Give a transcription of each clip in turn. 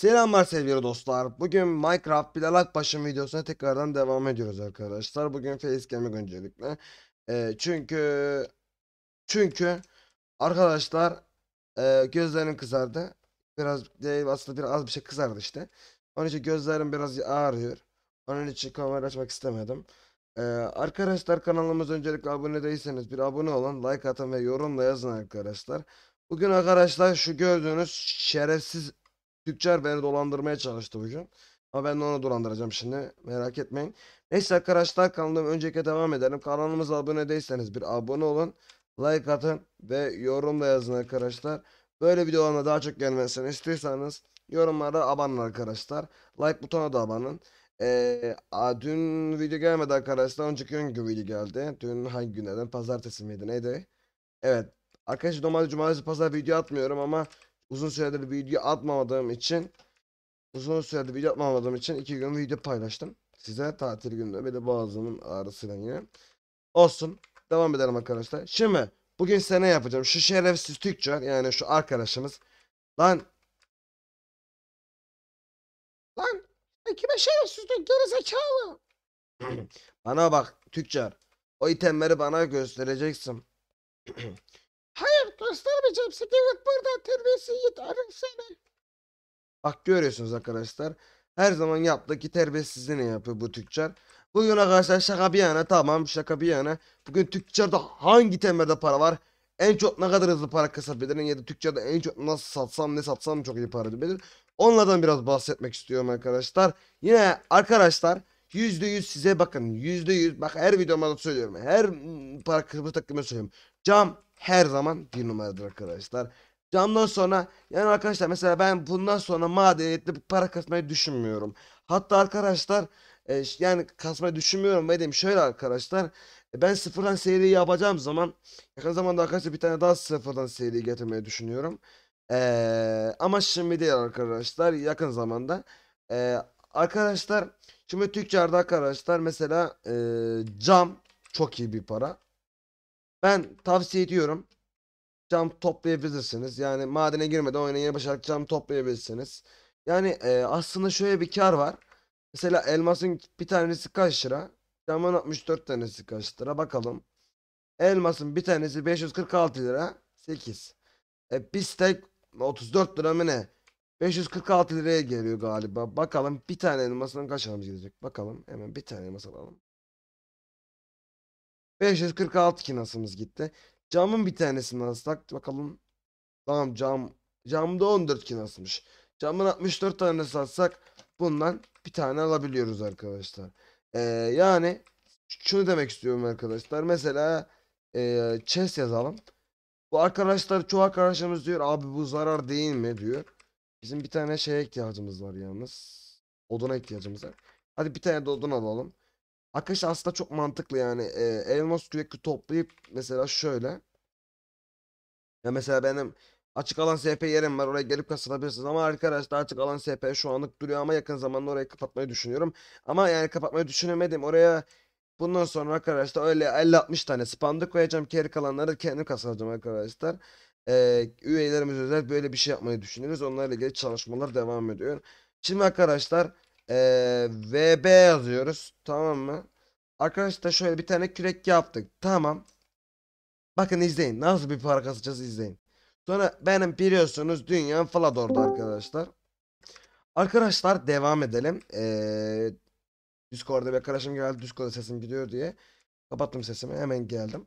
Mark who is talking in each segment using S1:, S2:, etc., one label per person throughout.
S1: Selamlar sevgili dostlar. Bugün Minecraft Bilalak Başım videosuna tekrardan devam ediyoruz arkadaşlar. Bugün Facecam'i öncelikle. E, ee, çünkü çünkü arkadaşlar e, gözlerim kızardı. Biraz değil aslında biraz az bir şey kızardı işte. Onun için gözlerim biraz ağrıyor. Onun için kamera açmak istemedim. Ee, arkadaşlar kanalımız öncelikle abone değilseniz bir abone olun, like atın ve yorumla yazın arkadaşlar. Bugün arkadaşlar şu gördüğünüz şerefsiz Tüccar beni dolandırmaya çalıştı bugün. Ama ben de onu dolandıracağım şimdi. Merak etmeyin. Neyse arkadaşlar kanalıma önceki devam edelim. Kanalımıza abone değilseniz bir abone olun. Like atın ve yorum da yazın arkadaşlar. Böyle videolarına daha çok gelmesini istiyorsanız yorumlara abanın arkadaşlar. Like butonuna da abanın. Ee, a, dün video gelmedi arkadaşlar. Önceki gün video geldi. Dün hangi gün günlerden? Pazartesi miydi? Neydi? Evet. Arkadaşlar normalde cumartesi pazar video atmıyorum ama uzun süredir video atmamadığım için uzun süredir video atmamadığım için iki gün video paylaştım. Size tatil günde böyle boğazımın ağrısıyla yine. Olsun. Devam edelim arkadaşlar. Şimdi bugün size ne yapacağım? Şu şerefsiz tüccar yani şu arkadaşımız. Lan.
S2: Lan. Kime şerefsiz geri zekalı.
S1: bana bak tüccar. O itemleri bana göstereceksin. Hayır göstermeyeceğim size. burada terbiyesi terbiyesiz seni. Bak görüyorsunuz arkadaşlar. Her zaman yaptığı ne yapıyor bu tüccar. Bugün arkadaşlar şaka bir yana tamam şaka bir yana. Bugün tüccarda hangi temelde para var? En çok ne kadar hızlı para kasabilirim ya da tüccarda en çok nasıl satsam ne satsam çok iyi para edebilirim. Onlardan biraz bahsetmek istiyorum arkadaşlar. Yine arkadaşlar %100 size bakın. %100 bak her videomda söylüyorum. Her hmm, para kısmı takımı söylüyorum. Cam her zaman bir numaradır arkadaşlar. Camdan sonra yani arkadaşlar mesela ben bundan sonra madeniyette para kasmayı düşünmüyorum. Hatta arkadaşlar e, yani kasmayı düşünmüyorum ve dedim şöyle arkadaşlar. E, ben sıfırdan seri yapacağım zaman yakın zamanda arkadaşlar bir tane daha sıfırdan seri getirmeyi düşünüyorum. Ee, ama şimdi değil arkadaşlar yakın zamanda. Ee, arkadaşlar şimdi Türkçe'de arkadaşlar mesela e, cam çok iyi bir para. Ben tavsiye ediyorum. Cam toplayabilirsiniz. Yani madene girmeden oyuna yeni başlayarak cam toplayabilirsiniz. Yani e, aslında şöyle bir kar var. Mesela elmasın bir tanesi kaç lira? Camın 64 tanesi kaç lira? Bakalım. Elmasın bir tanesi 546 lira. 8. E, bir 34 lira mı ne? 546 liraya geliyor galiba. Bakalım bir tane elmasından kaç alamız gidecek. Bakalım hemen bir tane elmas alalım. 546 kinasımız gitti. Camın bir tanesini alsak bakalım. Tamam cam. Camda 14 kinasmış. Camın 64 tane satsak bundan bir tane alabiliyoruz arkadaşlar. Ee, yani şunu demek istiyorum arkadaşlar. Mesela e, chess yazalım. Bu arkadaşlar çoğu arkadaşımız diyor abi bu zarar değil mi diyor. Bizim bir tane şeye ihtiyacımız var yalnız. Oduna ihtiyacımız var. Hadi bir tane de odun alalım. Akış aslında çok mantıklı yani. E, ee, elmas kürekli toplayıp mesela şöyle. Ya mesela benim açık alan SP yerim var. Oraya gelip kasılabilirsiniz. Ama arkadaşlar açık alan SP şu anlık duruyor ama yakın zamanda orayı kapatmayı düşünüyorum. Ama yani kapatmayı düşünemedim. Oraya bundan sonra arkadaşlar öyle 50-60 tane spandık koyacağım. Geri kalanları kendim kasılacağım arkadaşlar. Ee, üyelerimiz özel böyle bir şey yapmayı düşünüyoruz. Onlarla ilgili çalışmalar devam ediyor. Şimdi arkadaşlar ee, VB yazıyoruz. Tamam mı? Arkadaşlar şöyle bir tane kürek yaptık. Tamam. Bakın izleyin. Nasıl bir para kasacağız izleyin. Sonra benim biliyorsunuz dünya Flador'da arkadaşlar. Arkadaşlar devam edelim. Ee, Discord'da bir arkadaşım geldi. Discord'da sesim gidiyor diye. Kapattım sesimi. Hemen geldim.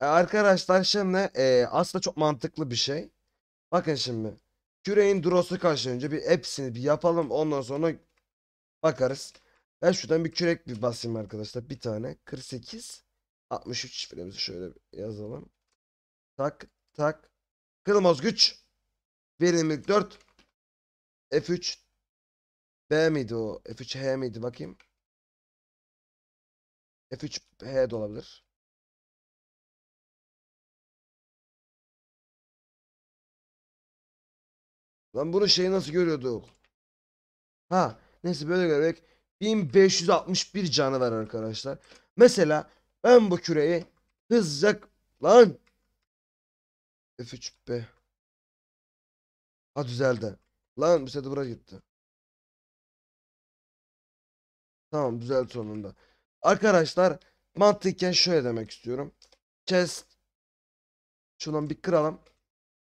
S1: Ee, arkadaşlar şimdi e, aslında çok mantıklı bir şey. Bakın şimdi. Küreğin Duros'u karşılayınca bir hepsini bir yapalım. Ondan sonra bakarız. Ben şuradan bir kürek bir basayım arkadaşlar. Bir tane. 48. 63 şifremizi şöyle yazalım. Tak tak. Kılmaz güç. Verimlilik 4.
S2: F3. B miydi o? F3 H miydi? Bakayım. F3 H de olabilir. Lan bunu şeyi nasıl görüyorduk? Ha neyse böyle görerek 1561 canı var
S1: arkadaşlar. Mesela ben bu küreyi hızlıca lan
S2: F3B Ha düzeldi. Lan bir sede bura gitti. Tamam düzeldi sonunda. Arkadaşlar mantıken şöyle demek istiyorum. Chest
S1: şundan bir kıralım.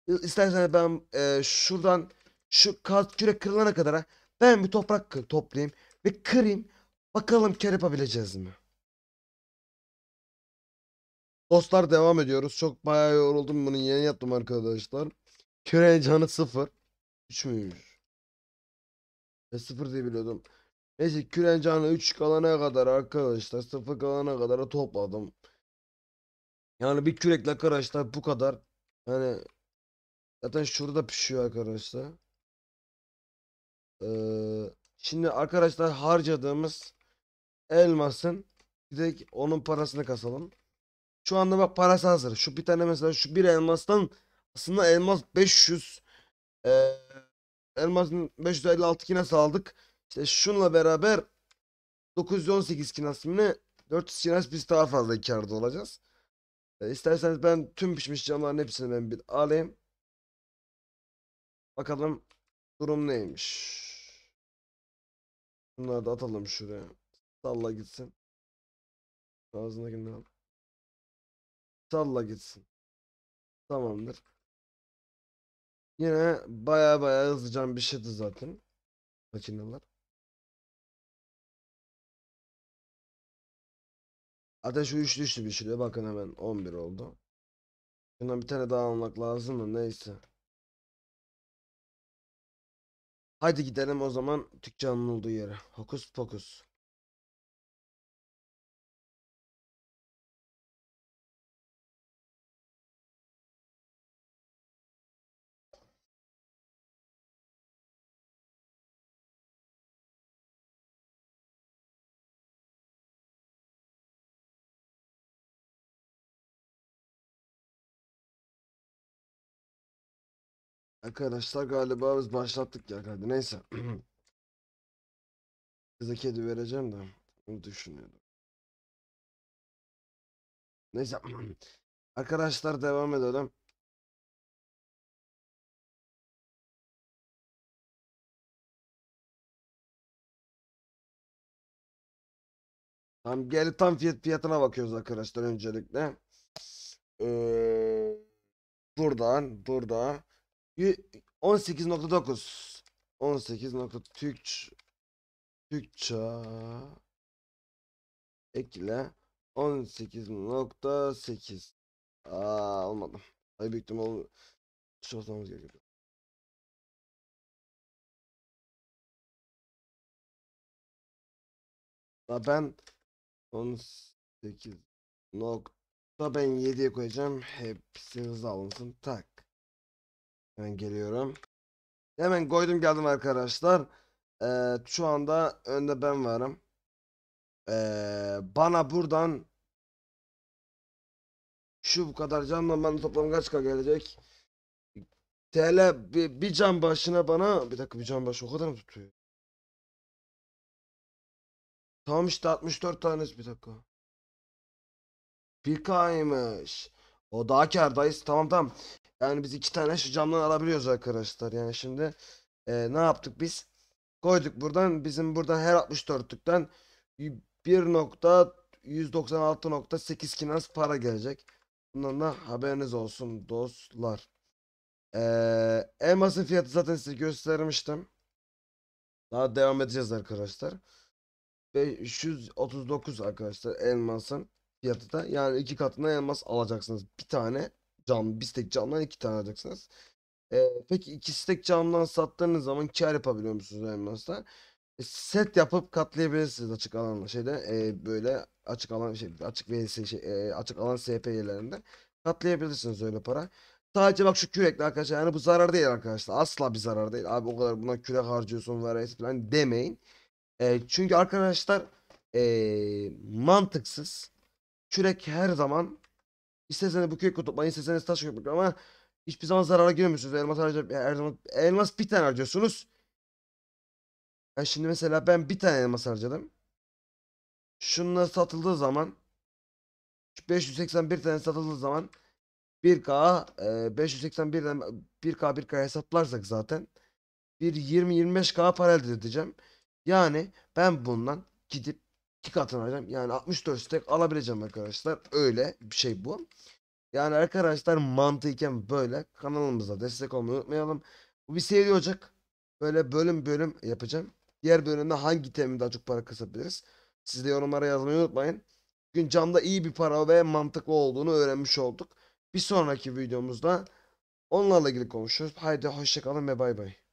S1: İstersen ben e, şuradan şu kağıt kürek kırılana kadar ben bir toprak toplayayım ve kırayım. Bakalım kar yapabileceğiz mi? Dostlar devam ediyoruz. Çok bayağı yoruldum bunu yeni yaptım arkadaşlar. Küreğin canı sıfır. Üç müymüş? E sıfır diye biliyordum. Neyse küreğin canı üç kalana kadar arkadaşlar. sıfır kalana kadar topladım. Yani bir kürekle arkadaşlar bu kadar. hani Zaten şurada pişiyor arkadaşlar. Ee, şimdi arkadaşlar harcadığımız elmasın de onun parasını kasalım. Şu anda bak parası hazır. Şu bir tane mesela şu bir elmastan aslında elmas 500 e, elmasın 556 kinas aldık. İşte şunla beraber 918 kinas mı 400 kinas biz daha fazla karda olacağız. E, isterseniz ben tüm pişmiş camların hepsini ben bir alayım. Bakalım durum neymiş.
S2: Bunları da atalım şuraya. Salla gitsin. Ağzındakinden al. Salla gitsin. Tamamdır. Yine baya baya hızlıca bir şeydi zaten. Makineler. Ateş uyuş düştü bir şuraya. Bakın hemen 11 oldu. Şundan bir tane daha almak lazım mı? neyse. Haydi gidelim o zaman tükkanın olduğu yere. Hokus pokus. Arkadaşlar galiba biz başlattık ya hadi neyse. Size kedi vereceğim de onu düşünüyordum. Neyse. Arkadaşlar devam edelim. Tam gel tam fiyat fiyatına bakıyoruz arkadaşlar öncelikle. Ee,
S1: buradan burada 18.9 18. Türk Türkçe
S2: ekle 18.8 Aa almadım. Ay büyük ihtimal çalışmamız gerekiyor. Ya ben 18 nokta ben 7'ye koyacağım. Hepsi
S1: hızlı alınsın. Tak. Hemen geliyorum. Hemen koydum geldim arkadaşlar. Ee, şu anda önde ben varım. Ee, bana buradan şu bu kadar canla bana toplam kaç k gelecek? TL bir, bir can başına bana bir dakika bir can
S2: başı o kadar mı tutuyor? Tamam işte 64 tanesi bir dakika. Bir kaymış. O daha kardayız.
S1: Tamam tamam. Yani biz iki tane şu camdan alabiliyoruz arkadaşlar. Yani şimdi e, ne yaptık biz? Koyduk buradan. Bizim buradan her 64'lükten 1.196.8 kinans para gelecek. Bundan da haberiniz olsun dostlar. Ee, elmasın fiyatı zaten size göstermiştim. Daha devam edeceğiz arkadaşlar. 539 arkadaşlar elmasın fiyatı da yani iki katına yanmaz alacaksınız. Bir tane cam, bir stek camdan iki tane alacaksınız. E, peki iki stek camdan sattığınız zaman kar yapabiliyor musunuz Elmas'ta? E, set yapıp katlayabilirsiniz açık alanla şeyde e, böyle açık alan şey açık VS şey, e, açık alan SP yerlerinde katlayabilirsiniz öyle para. Sadece bak şu kürekle arkadaşlar yani bu zarar değil arkadaşlar. Asla bir zarar değil. Abi o kadar buna kürek harcıyorsun vesaire falan demeyin. E, çünkü arkadaşlar e, mantıksız Kürek her zaman isterseniz bu kürek toplayın, isterseniz taş köprü ama hiçbir zaman zarara girmiyorsunuz. Elmas harcayıp her zaman elmas bir tane harcıyorsunuz. Yani şimdi mesela ben bir tane elmas harcadım. Şunlar satıldığı zaman 581 tane satıldığı zaman 1K e, 581'den 1K 1K hesaplarsak zaten bir 20-25K para elde edeceğim. Yani ben bundan gidip tek atamayacağım. Yani 64 stack alabileceğim arkadaşlar. Öyle bir şey bu. Yani arkadaşlar mantıken böyle kanalımıza destek olmayı unutmayalım. Bu bir seri olacak. Böyle bölüm bölüm yapacağım. Diğer bölümde hangi temi daha çok para kasabiliriz? Siz de yorumlara yazmayı unutmayın. Bugün camda iyi bir para ve mantıklı olduğunu öğrenmiş olduk. Bir sonraki
S2: videomuzda onlarla ilgili konuşuruz. Haydi hoşçakalın ve bay bay.